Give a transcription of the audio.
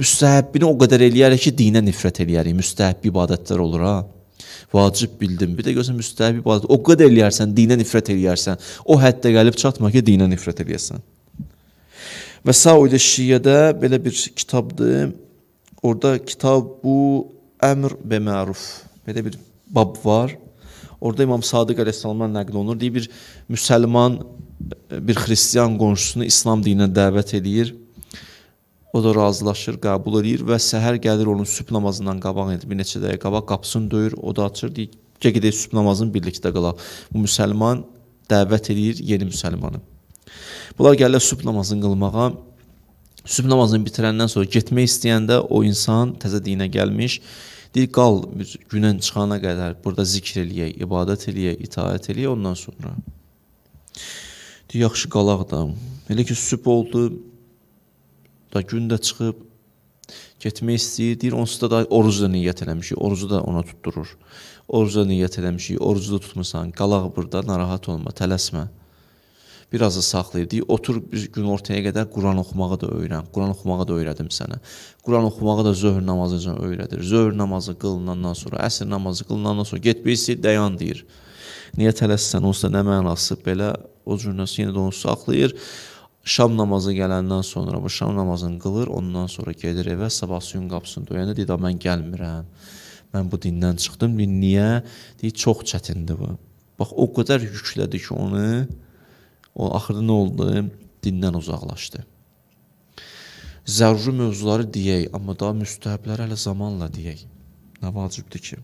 Müstəhəbbini o qədər eləyərik ki, dinə nifrət eləyərik. Müstəhəbb ibadətlər olur ha. Vacib bildim. Bir də görsən müstəhəbb ibadət o qədər eləyərsən, dinə nifrət eləyərsən. O həddə gəlib çatma ki, dinə nifrət eləyəsən. Və Saudə Şiyədə belə bir kitabdır. Orada kitab bu Əmr bə məruf. Belə bir bab var. Orada İmam Sadiq əleyhissalamdan nəql olunur. Deyir bir müsəlman bir xristian qonşusunu İslam dininə dəvət eləyir O da razılaşır, qəbul eləyir və səhər gəlir onun sübh namazından qabaq, yəni bir neçə dəqiqə qabaq qapısını döyür, o da açır, deyir, gəl gedək sübh namazını birlikdə qılaq. Bu müsəlman dəvət eləyir yeni müsəlmanı. Bunlar gəlirlər sübh namazını qılmağa. Sübh namazını bitirəndən sonra getmək istəyəndə o insan təzə dinə gəlmiş, deyir qal biz günən çıxana qədər burada zikr eləyək, ibadət eləyək, itaət eləyək ondan sonra. Deyir yaxşı qalaq da. Elə ki sübh oldu, da gün də çıxıb getmək istəyir. Deyir onsuz da, da orucu da niyyət eləmişik, orucu da ona tutdurur. Orucu da niyyət eləmişik, orucu da tutmusan, qalaq burada, narahat olma, tələsmə. Bir az da saxlayır. Deyir otur bir gün ortaya qədər Quran oxumağı da öyrən. Quran oxumağı da öyrədim sənə. Quran oxumağı da zöhr namazı üçün öyrədir. Zöhr namazı qılınandan sonra, əsr namazı qılınandan sonra get bir istəyir, dayan deyir. Niyə tələssən, onsuz da nə mənası belə o cür yenə də onu saxlayır. Şam namazı gələndən sonra bu şam namazını qılır, ondan sonra gedir evə, sabah suyun qapısını döyəndə deyir, mən gəlmirəm. Mən bu dindən çıxdım. Deyir, niyə? Deyir, çox çətindir bu. Bax o qədər yüklədi ki, onu o axırda nə oldu? Dindən uzaqlaşdı. Zəruri mövzuları deyək, amma daha müstəhəbləri hələ zamanla deyək. Nə vacibdir ki?